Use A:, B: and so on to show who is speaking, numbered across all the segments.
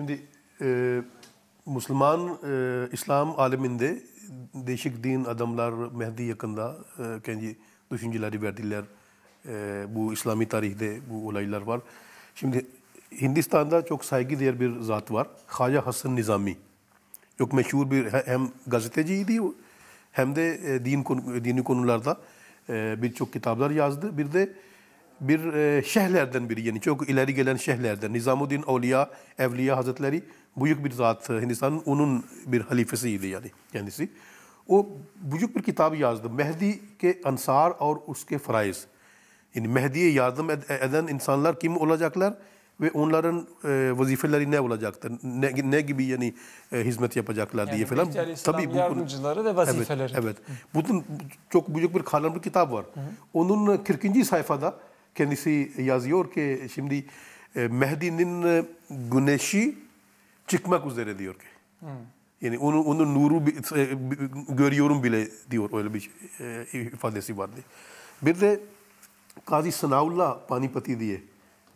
A: Şimdi e, Müslüman, e, İslam aleminde değişik din adamlar Mehdi yakında e, kendi düşünceleri verdiler. E, bu İslami tarihte bu olaylar var. Şimdi Hindistan'da çok saygı değer bir zat var. Haya Hasan Nizami. Çok meşhur bir hem gazeteciydi hem de e, din konu, dini konularda e, birçok kitaplar yazdı. Bir de bir e, şehirlerden biri yani çok ileri gelen şehirlerden. Nizamuddin Evliya, Evliya Hazretleri büyük bir zat e, Hindistan'ın onun bir halifesiydi yani kendisi. O büyük bir kitabı yazdı. Mehdi ke ansar ve uske faraiz. Yani Mehdi'ye yardım eden insanlar kim olacaklar ve onların e, vazifeleri ne olacaktır? Ne, ne gibi yani e, hizmet yapacaklar yani diye falan. Tabii bu yardımcıları ve vazifeleri. Evet. evet. Bunun çok büyük bir kalem bir kitap var. Hı hı. Onun 40. sayfada kendisi yazıyor ki şimdi e, Mehdi'nin e, güneşi çıkmak üzere diyor ki. Hmm. Yani onu, onun nuru e, görüyorum bile diyor öyle bir ifadesi vardı. Bir de Kazi Sanaullah Panipati diye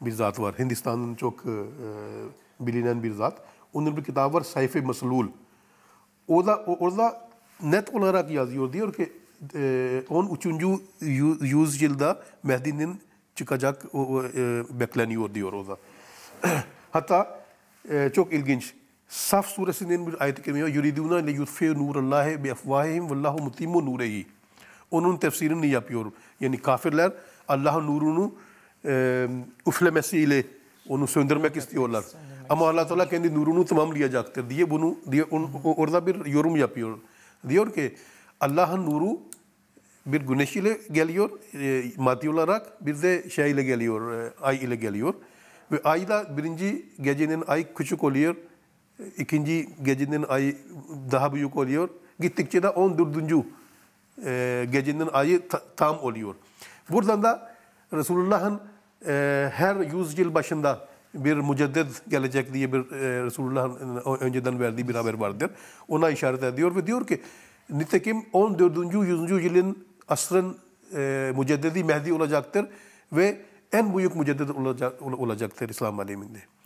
A: bir zat var. Hindistan'ın çok bilinen bir zat. Onun bir kitabı var Sayfe Maslul. O da, orada net olarak yazıyor. Diyor ki 13. yüzyılda Mehdi'nin çıkacak o, o, e, bekleniyor diyor o da. Hatta e, çok ilginç. Saf suresinin bir ayet-i kerime yuriduna ile yutfe nurullahi bi efvahihim vallahu mutimmu nurehi. Onun tefsirini yapıyor. Yani kafirler Allah'ın nurunu e, üflemesiyle onu söndürmek istiyorlar. Ama Allah Teala kendi nurunu tamamlayacaktır diye bunu diye on, orada bir yorum yapıyor. Diyor ki Allah'ın nuru bir güneş ile geliyor e, maddi olarak bir de şey ile geliyor e, ay ile geliyor. Ve ayla birinci gecenin ay küçük oluyor. E, ikinci gecenin ay daha büyük oluyor. Gittikçe de 14. E, gecenin ayı ta, tam oluyor. Buradan da Resulullah'ın e, her yüz yıl başında bir mücedded gelecek diye bir e, Resulullah'ın e, önceden verdiği bir haber vardır. Ona işaret ediyor ve diyor ki nitekim 14. 100. yılın asrın e, müceddedi Mehdi olacaktır ve en büyük müceddedi olacak, olacaktır İslam aleminde.